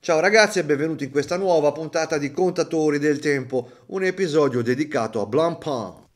Ciao ragazzi e benvenuti in questa nuova puntata di Contatori del Tempo, un episodio dedicato a Blancpain.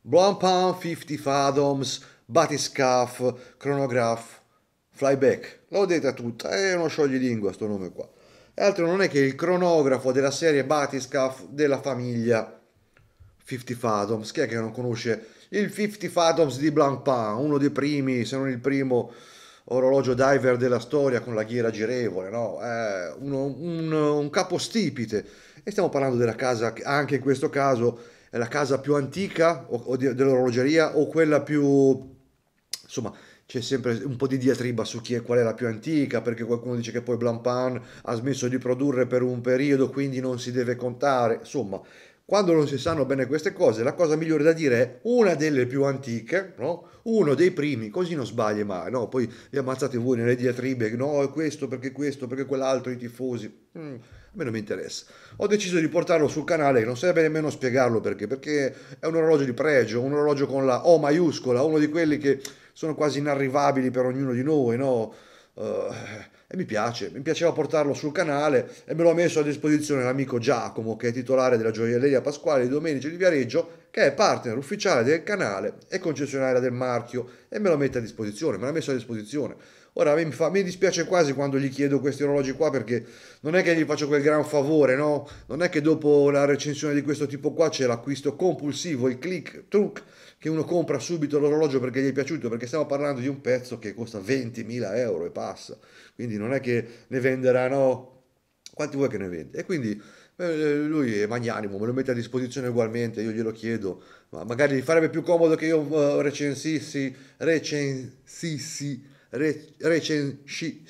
Blancpain 50 Fathoms, Batiscaf, Chronograph, Flyback, l'ho detta tutta, è eh, uno scioglilingua sto nome qua. E altro non è che il cronografo della serie Batiscaf della famiglia 50 Fathoms, chi è che non conosce il 50 Fathoms di Blancpain, uno dei primi, se non il primo orologio diver della storia con la ghiera girevole, no? È uno, un, un, capostipite. E stiamo parlando della casa, anche in questo caso, è la casa più antica o, o dell'orologeria o quella più... insomma, c'è sempre un po' di diatriba su chi è qual è la più antica, perché qualcuno dice che poi Blancpain ha smesso di produrre per un periodo, quindi non si deve contare. Insomma, quando non si sanno bene queste cose, la cosa migliore da dire è una delle più antiche, no? uno dei primi, così non sbagli mai, no? poi vi ammazzate voi nelle diatribe, no, è questo perché questo, perché quell'altro, i tifosi. Mm, a me non mi interessa. Ho deciso di portarlo sul canale, non serve nemmeno spiegarlo perché, perché è un orologio di pregio, un orologio con la O maiuscola, uno di quelli che sono quasi inarrivabili per ognuno di noi, no? Uh, e mi piace, mi piaceva portarlo sul canale e me l'ho messo a disposizione l'amico Giacomo che è titolare della gioielleria Pasquale di Domenici di Viareggio che è partner ufficiale del canale e concessionaria del marchio e me lo mette a disposizione, me l'ha messo a disposizione Ora mi, fa, mi dispiace quasi quando gli chiedo questi orologi qua perché non è che gli faccio quel gran favore, no? Non è che dopo la recensione di questo tipo qua c'è l'acquisto compulsivo, il click truc che uno compra subito l'orologio perché gli è piaciuto, perché stiamo parlando di un pezzo che costa 20.000 euro e passa, quindi non è che ne venderanno quanti vuoi che ne vende? E quindi eh, lui è magnanimo, me lo mette a disposizione ugualmente, io glielo chiedo, ma magari gli farebbe più comodo che io eh, recensissi, recensissi re, recensi,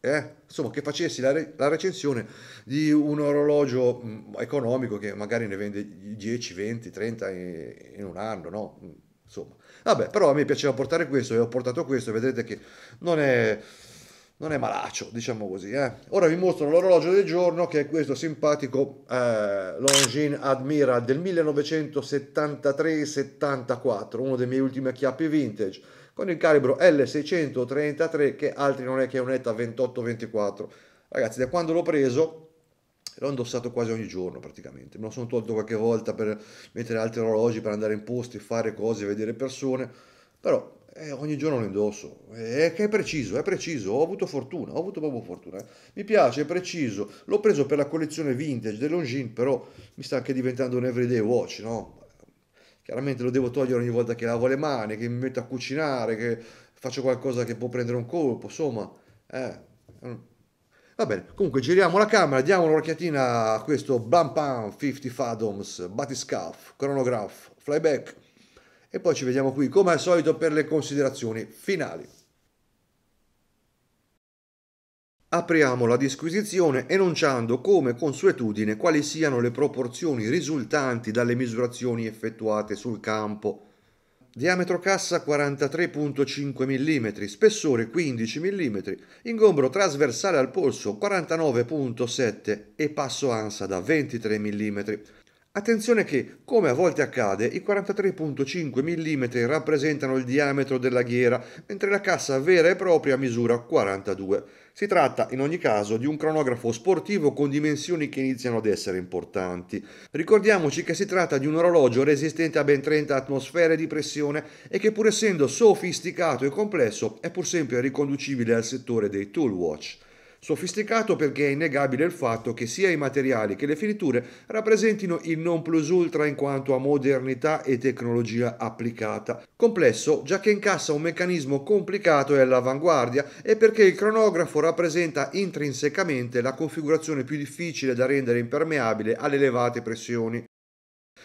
eh? insomma, che facessi la, re, la, recensione di un orologio mm, economico che magari ne vende 10, 20, 30 in un anno, no? Mm, insomma, vabbè, però a me piaceva portare questo e ho portato questo vedrete che non è non è malaccio, diciamo così. Eh. Ora vi mostro l'orologio del giorno che è questo simpatico eh, Longines Admiral del 1973-74, uno dei miei ultimi acchiappi vintage con il calibro L633 che altri non è che è un'etta 28-24. Ragazzi, da quando l'ho preso l'ho indossato quasi ogni giorno praticamente, me lo sono tolto qualche volta per mettere altri orologi, per andare in posti, fare cose, vedere persone, però eh, ogni giorno lo indosso, eh, che è preciso, è preciso, ho avuto fortuna, ho avuto proprio fortuna, eh. mi piace, è preciso, l'ho preso per la collezione vintage dell'Ongin, però mi sta anche diventando un everyday watch, no? chiaramente lo devo togliere ogni volta che lavo le mani, che mi metto a cucinare, che faccio qualcosa che può prendere un colpo, insomma. Eh. Va bene, comunque giriamo la camera, diamo un'occhiatina a questo Blampam 50 Fathoms, Batiscaf, Chronograph, Flyback e poi ci vediamo qui come al solito per le considerazioni finali. Apriamo la disquisizione enunciando come consuetudine quali siano le proporzioni risultanti dalle misurazioni effettuate sul campo. Diametro cassa 43.5 mm, spessore 15 mm, ingombro trasversale al polso 49.7 e passo ansa da 23 mm. Attenzione che, come a volte accade, i 43.5 mm rappresentano il diametro della ghiera, mentre la cassa vera e propria misura 42. Si tratta in ogni caso di un cronografo sportivo con dimensioni che iniziano ad essere importanti. Ricordiamoci che si tratta di un orologio resistente a ben 30 atmosfere di pressione e che pur essendo sofisticato e complesso è pur sempre riconducibile al settore dei tool watch. Sofisticato perché è innegabile il fatto che sia i materiali che le finiture rappresentino il non plus ultra in quanto a modernità e tecnologia applicata. Complesso già che incassa un meccanismo complicato e all'avanguardia e perché il cronografo rappresenta intrinsecamente la configurazione più difficile da rendere impermeabile alle elevate pressioni.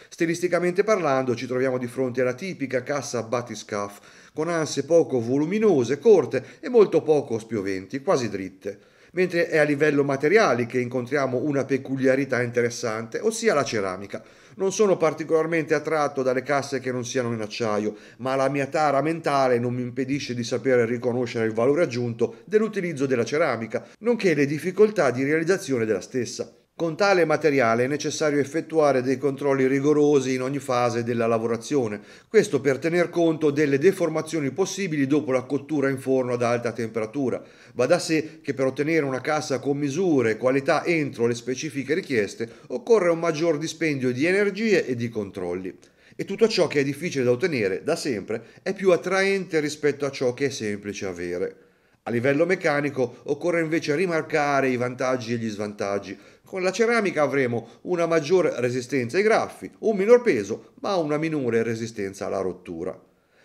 Stilisticamente parlando ci troviamo di fronte alla tipica cassa battiscaf, con anse poco voluminose, corte e molto poco spioventi, quasi dritte mentre è a livello materiali che incontriamo una peculiarità interessante, ossia la ceramica. Non sono particolarmente attratto dalle casse che non siano in acciaio, ma la mia tara mentale non mi impedisce di sapere riconoscere il valore aggiunto dell'utilizzo della ceramica, nonché le difficoltà di realizzazione della stessa. Con tale materiale è necessario effettuare dei controlli rigorosi in ogni fase della lavorazione, questo per tener conto delle deformazioni possibili dopo la cottura in forno ad alta temperatura. Va da sé che per ottenere una cassa con misure e qualità entro le specifiche richieste occorre un maggior dispendio di energie e di controlli. E tutto ciò che è difficile da ottenere da sempre è più attraente rispetto a ciò che è semplice avere. A livello meccanico occorre invece rimarcare i vantaggi e gli svantaggi. Con la ceramica avremo una maggiore resistenza ai graffi, un minor peso, ma una minore resistenza alla rottura.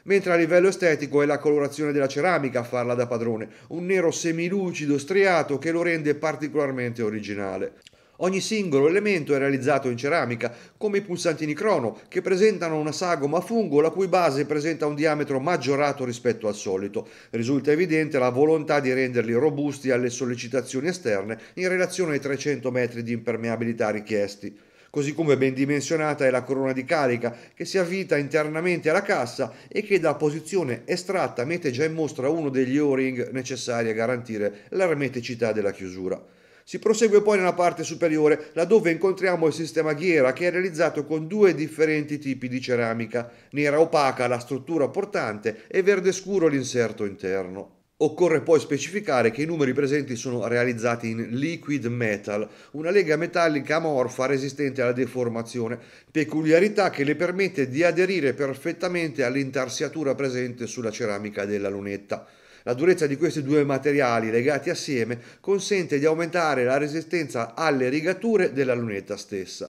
Mentre a livello estetico è la colorazione della ceramica a farla da padrone, un nero semilucido striato che lo rende particolarmente originale. Ogni singolo elemento è realizzato in ceramica, come i pulsantini crono, che presentano una sagoma a fungo la cui base presenta un diametro maggiorato rispetto al solito. Risulta evidente la volontà di renderli robusti alle sollecitazioni esterne in relazione ai 300 metri di impermeabilità richiesti così come ben dimensionata è la corona di carica che si avvita internamente alla cassa e che da posizione estratta mette già in mostra uno degli o-ring necessari a garantire l'ermeticità della chiusura. Si prosegue poi nella parte superiore, laddove incontriamo il sistema ghiera che è realizzato con due differenti tipi di ceramica, nera opaca la struttura portante e verde scuro l'inserto interno. Occorre poi specificare che i numeri presenti sono realizzati in liquid metal, una lega metallica amorfa resistente alla deformazione, peculiarità che le permette di aderire perfettamente all'intarsiatura presente sulla ceramica della lunetta. La durezza di questi due materiali legati assieme consente di aumentare la resistenza alle rigature della lunetta stessa.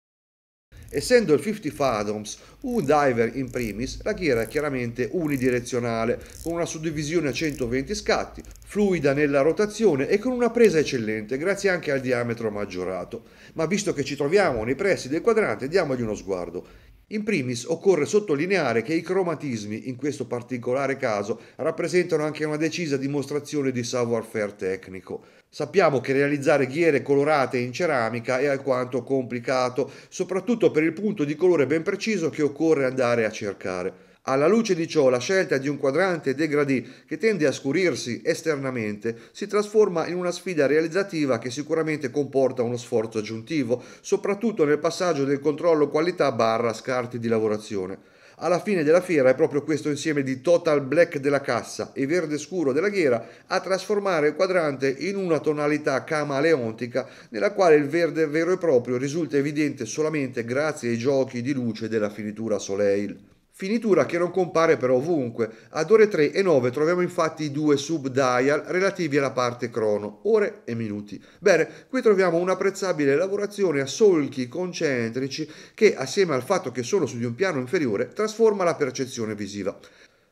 Essendo il 50 Fathoms un diver in primis, la ghiera è chiaramente unidirezionale, con una suddivisione a 120 scatti, fluida nella rotazione e con una presa eccellente, grazie anche al diametro maggiorato. Ma visto che ci troviamo nei pressi del quadrante, diamogli uno sguardo. In primis occorre sottolineare che i cromatismi, in questo particolare caso, rappresentano anche una decisa dimostrazione di savoir-faire tecnico. Sappiamo che realizzare ghiere colorate in ceramica è alquanto complicato, soprattutto per il punto di colore ben preciso che occorre andare a cercare. Alla luce di ciò, la scelta di un quadrante degradì che tende a scurirsi esternamente si trasforma in una sfida realizzativa che sicuramente comporta uno sforzo aggiuntivo, soprattutto nel passaggio del controllo qualità barra scarti di lavorazione. Alla fine della fiera è proprio questo insieme di total black della cassa e verde scuro della ghiera a trasformare il quadrante in una tonalità camaleontica nella quale il verde vero e proprio risulta evidente solamente grazie ai giochi di luce della finitura Soleil finitura che non compare però ovunque. Ad ore 3 e 9 troviamo infatti i due sub-dial relativi alla parte crono, ore e minuti. Bene, qui troviamo un'apprezzabile lavorazione a solchi concentrici che, assieme al fatto che sono su di un piano inferiore, trasforma la percezione visiva.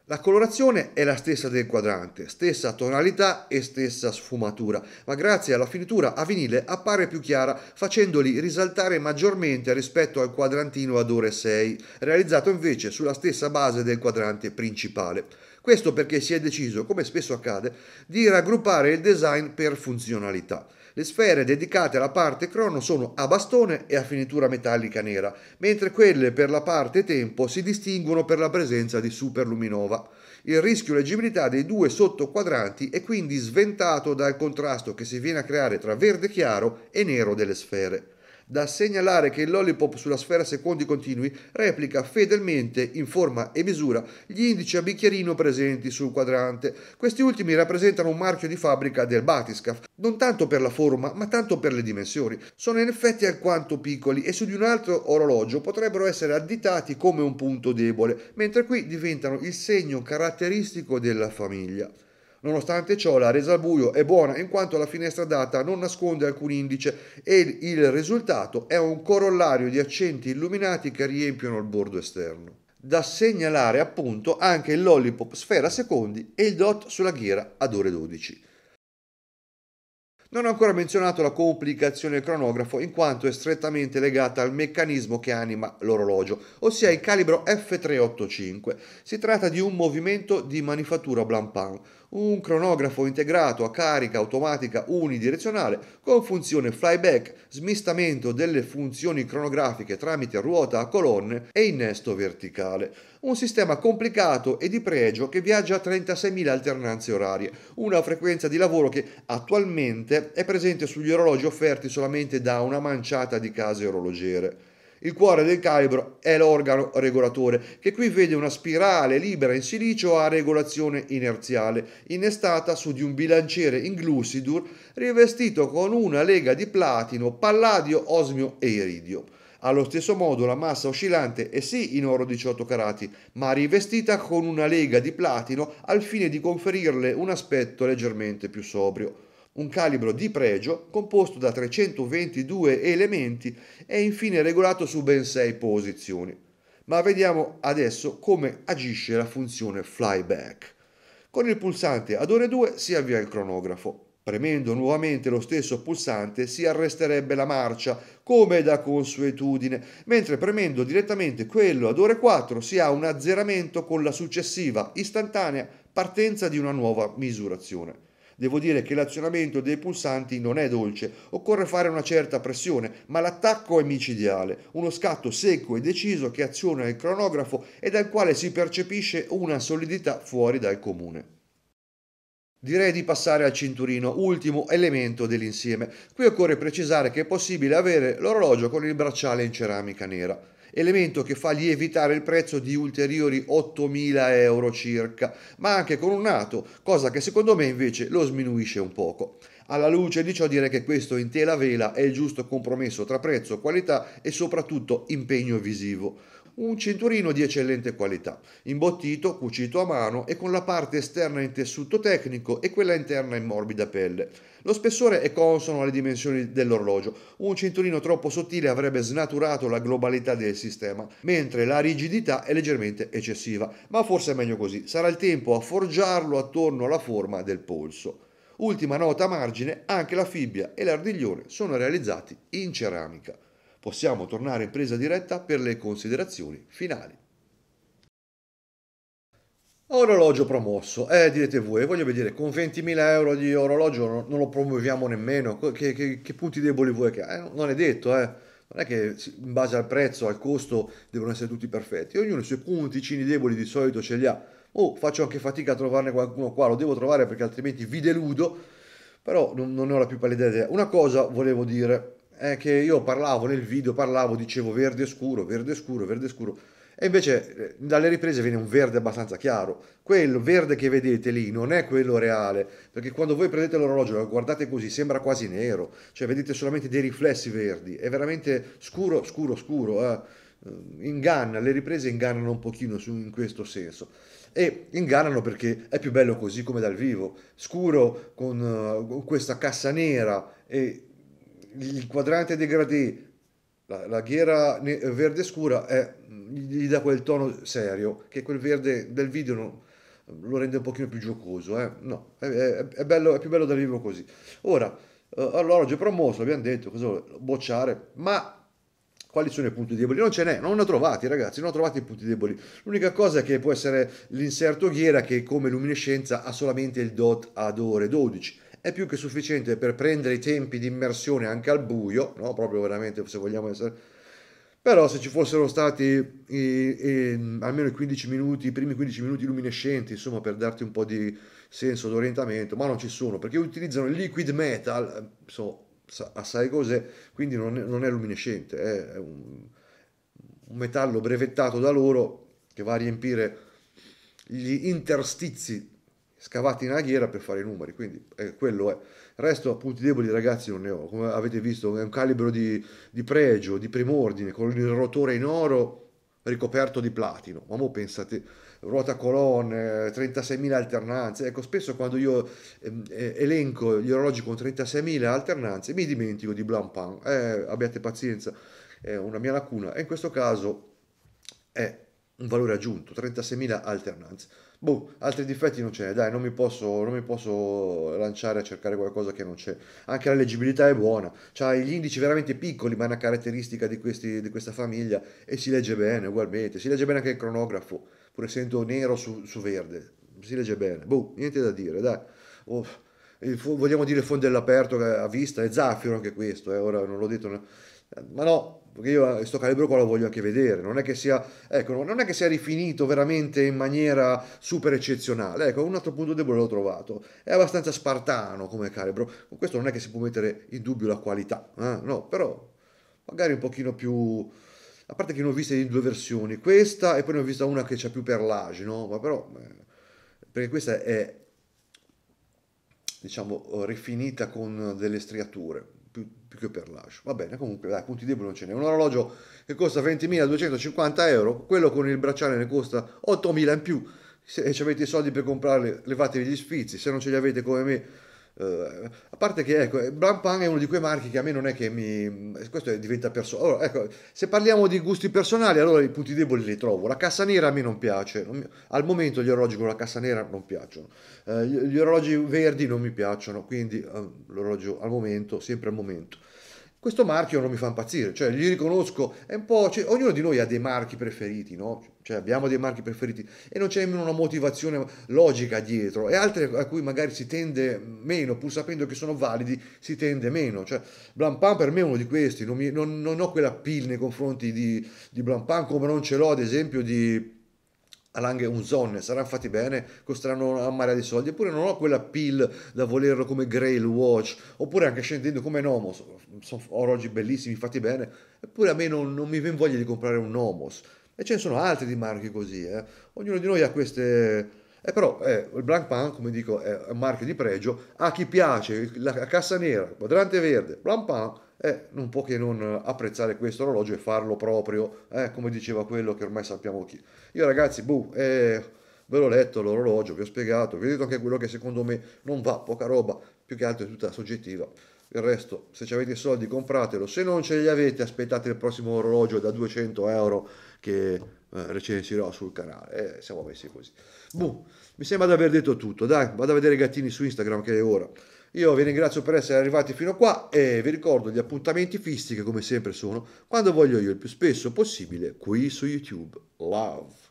La colorazione è la stessa del quadrante, stessa tonalità e stessa sfumatura, ma grazie alla finitura a vinile appare più chiara, facendoli risaltare maggiormente rispetto al quadrantino ad ore 6, realizzato invece sulla stessa base del quadrante principale. Questo perché si è deciso, come spesso accade, di raggruppare il design per funzionalità. Le sfere dedicate alla parte crono sono a bastone e a finitura metallica nera, mentre quelle per la parte tempo si distinguono per la presenza di superluminova. Il rischio leggibilità dei due sottoquadranti è quindi sventato dal contrasto che si viene a creare tra verde chiaro e nero delle sfere. Da segnalare che il lollipop sulla sfera secondi continui replica fedelmente in forma e misura gli indici a bicchierino presenti sul quadrante. Questi ultimi rappresentano un marchio di fabbrica del Batiscaf, non tanto per la forma ma tanto per le dimensioni. Sono in effetti alquanto piccoli e su di un altro orologio potrebbero essere additati come un punto debole, mentre qui diventano il segno caratteristico della famiglia. Nonostante ciò la resa al buio è buona in quanto la finestra data non nasconde alcun indice e il risultato è un corollario di accenti illuminati che riempiono il bordo esterno. Da segnalare appunto anche il lollipop sfera secondi e il dot sulla ghiera ad ore 12. Non ho ancora menzionato la complicazione del cronografo in quanto è strettamente legata al meccanismo che anima l'orologio, ossia il calibro F385. Si tratta di un movimento di manifattura Blancpain, un cronografo integrato a carica automatica unidirezionale con funzione flyback, smistamento delle funzioni cronografiche tramite ruota a colonne e innesto verticale. Un sistema complicato e di pregio che viaggia a 36.000 alternanze orarie, una frequenza di lavoro che attualmente è presente sugli orologi offerti solamente da una manciata di case orologiere. Il cuore del calibro è l'organo regolatore, che qui vede una spirale libera in silicio a regolazione inerziale, innestata su di un bilanciere in glucidur rivestito con una lega di platino, palladio, osmio e iridio. Allo stesso modo la massa oscillante è sì in oro 18 carati, ma rivestita con una lega di platino al fine di conferirle un aspetto leggermente più sobrio un calibro di pregio composto da 322 elementi e infine regolato su ben 6 posizioni. Ma vediamo adesso come agisce la funzione flyback. Con il pulsante ad ore 2 si avvia il cronografo. Premendo nuovamente lo stesso pulsante si arresterebbe la marcia, come da consuetudine, mentre premendo direttamente quello ad ore 4 si ha un azzeramento con la successiva istantanea partenza di una nuova misurazione. Devo dire che l'azionamento dei pulsanti non è dolce, occorre fare una certa pressione, ma l'attacco è micidiale, uno scatto secco e deciso che aziona il cronografo e dal quale si percepisce una solidità fuori dal comune. Direi di passare al cinturino, ultimo elemento dell'insieme. Qui occorre precisare che è possibile avere l'orologio con il bracciale in ceramica nera elemento che fa lievitare il prezzo di ulteriori 8.000 euro circa, ma anche con un nato, cosa che secondo me invece lo sminuisce un poco. Alla luce di ciò direi che questo in tela vela è il giusto compromesso tra prezzo, qualità e soprattutto impegno visivo un cinturino di eccellente qualità, imbottito, cucito a mano e con la parte esterna in tessuto tecnico e quella interna in morbida pelle. Lo spessore è consono alle dimensioni dell'orologio, un cinturino troppo sottile avrebbe snaturato la globalità del sistema, mentre la rigidità è leggermente eccessiva, ma forse è meglio così, sarà il tempo a forgiarlo attorno alla forma del polso. Ultima nota a margine, anche la fibbia e l'ardiglione sono realizzati in ceramica possiamo tornare in presa diretta per le considerazioni finali. Orologio promosso, eh direte voi, voglio vedere con 20.000 euro di orologio non, non lo promuoviamo nemmeno, che, che, che, punti deboli vuoi che... Eh, non è detto, eh non è che in base al prezzo, al costo, devono essere tutti perfetti, ognuno i suoi punticini deboli di solito ce li ha. Oh, faccio anche fatica a trovarne qualcuno qua, lo devo trovare perché altrimenti vi deludo, però non, non ho la più pallida idea. Una cosa volevo dire, è che io parlavo nel video, parlavo, dicevo verde scuro, verde scuro, verde scuro. E invece eh, dalle riprese viene un verde abbastanza chiaro. Quello verde che vedete lì non è quello reale, perché quando voi prendete l'orologio e guardate così sembra quasi nero, cioè vedete solamente dei riflessi verdi, è veramente scuro, scuro, scuro. Eh. eh. Inganna, le riprese ingannano un pochino su, in questo senso e ingannano perché è più bello così come dal vivo, scuro con uh, questa cassa nera e il quadrante degradé, la, la ghiera verde scura è, eh, gli dà quel tono serio, che quel verde del video non, lo rende un pochino più giocoso. Eh? No, è, è, è, bello, è più bello dal vivo così. Ora, eh, all'orologio è promosso, abbiamo detto, cosa bocciare, ma quali sono i punti deboli? Non ce n'è, non ne ho trovati ragazzi, non ho trovati i punti deboli. L'unica cosa è che può essere l'inserto ghiera che come luminescenza ha solamente il DOT ad ore 12 è più che sufficiente per prendere i tempi di immersione anche al buio, no? proprio veramente se vogliamo essere... Però se ci fossero stati eh, eh, almeno i 15 minuti, i primi 15 minuti luminescenti, insomma, per darti un po' di senso d'orientamento, ma non ci sono, perché utilizzano il liquid metal, so, assai cos'è, quindi non è, non è luminescente, è un, un metallo brevettato da loro che va a riempire gli interstizi scavati nella ghiera per fare i numeri, quindi eh, quello è. Il resto punti deboli ragazzi non ne ho, come avete visto è un calibro di, di pregio, di primordine, con il rotore in oro ricoperto di platino. Ma mo pensate, ruota colonne, 36.000 alternanze. Ecco, spesso quando io eh, elenco gli orologi con 36.000 alternanze mi dimentico di Blancpain. Eh, abbiate pazienza, è una mia lacuna. E in questo caso è un valore aggiunto, 36.000 alternanze. Boh, altri difetti non ce n'è, dai, non mi, posso, non mi posso lanciare a cercare qualcosa che non c'è. Anche la leggibilità è buona, ha gli indici veramente piccoli, ma è una caratteristica di, questi, di questa famiglia e si legge bene ugualmente, si legge bene anche il cronografo, pur essendo nero su, su verde, si legge bene. Boh, niente da dire, dai. Oh vogliamo dire Fondel aperto a vista, è Zaffiro anche questo, eh, ora non l'ho detto, ma no, perché io questo calibro qua lo voglio anche vedere, non è che sia, ecco, non è che sia rifinito veramente in maniera super eccezionale, ecco, un altro punto debole l'ho trovato, è abbastanza spartano come calibro, con questo non è che si può mettere in dubbio la qualità, eh? no, però magari un pochino più, a parte che ne ho viste in due versioni, questa e poi ne ho vista una che c'è più perlage, no, ma però, eh, perché questa è diciamo, eh, rifinita con delle striature, più, che per l'ascio. Va bene, comunque, dai, punti deboli non ce n'è. Un orologio che costa 20.250 euro, quello con il bracciale ne costa 8.000 in più. Se avete i soldi per comprarle, levatevi gli sfizi, se non ce li avete come me Uh, a parte che ecco, Blancpain è uno di quei marchi che a me non è che mi... questo diventa personale. Allora, ecco, se parliamo di gusti personali, allora i punti deboli li trovo. La cassa nera a me non piace, non mi... al momento gli orologi con la cassa nera non piacciono, uh, gli orologi verdi non mi piacciono, quindi uh, l'orologio al momento, sempre al momento questo marchio non mi fa impazzire, cioè gli riconosco, è un po', cioè, ognuno di noi ha dei marchi preferiti, no? Cioè abbiamo dei marchi preferiti e non c'è nemmeno una motivazione logica dietro e altri a cui magari si tende meno, pur sapendo che sono validi, si tende meno. Cioè Blancpain per me è uno di questi, non, mi, non, non ho quella pill nei confronti di, di Blancpain come non ce l'ho ad esempio di all'anghe un zonne, saranno fatti bene, costeranno una marea di soldi, eppure non ho quella pill da volerlo come Grail Watch, oppure anche scendendo come Nomos, sono orologi bellissimi, fatti bene, eppure a me non, non mi viene voglia di comprare un Nomos. E ce ne sono altri di marchi così, eh. ognuno di noi ha queste... Eh, però eh, il Blank Pan, come dico, è un marchio di pregio, a chi piace la cassa nera, quadrante verde, Blank Pan, eh, non può che non apprezzare questo orologio e farlo proprio, eh, come diceva quello che ormai sappiamo chi. Io ragazzi, buh, eh, ve l'ho letto l'orologio, vi ho spiegato, vi ho detto anche quello che secondo me non va, poca roba, più che altro è tutta soggettiva. Il resto, se avete i soldi, compratelo, se non ce li avete, aspettate il prossimo orologio da 200 euro che eh, recensirò sul canale. Eh, siamo messi così. Buh, mi sembra di aver detto tutto. Dai, vado a vedere i gattini su Instagram che è ora. Io vi ringrazio per essere arrivati fino qua e vi ricordo gli appuntamenti fissi che come sempre sono quando voglio io il più spesso possibile qui su YouTube. Love!